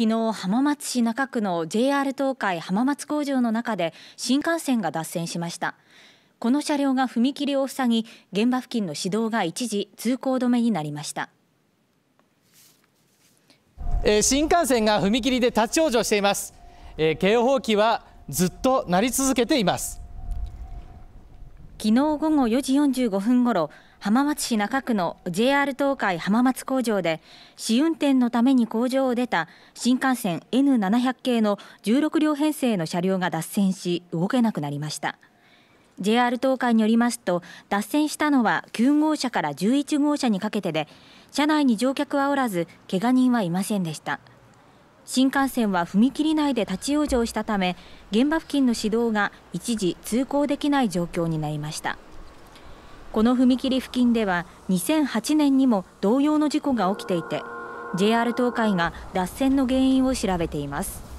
昨日浜松市中区の JR 東海浜松工場の中で新幹線が脱線しましたこの車両が踏切を塞ぎ現場付近の市道が一時通行止めになりましたえ新幹線が踏切で立ち往生しています、え警報器はずっと鳴り続けています昨日午後4時45分ごろ浜松市中区の JR 東海浜松工場で試運転のために工場を出た新幹線 N700 系の16両編成の車両が脱線し動けなくなりました JR 東海によりますと脱線したのは9号車から11号車にかけてで車内に乗客はおらずけが人はいませんでした新幹線は踏切内で立ち往生したため現場付近の市道が一時通行できない状況になりましたこの踏切付近では2008年にも同様の事故が起きていて JR 東海が脱線の原因を調べています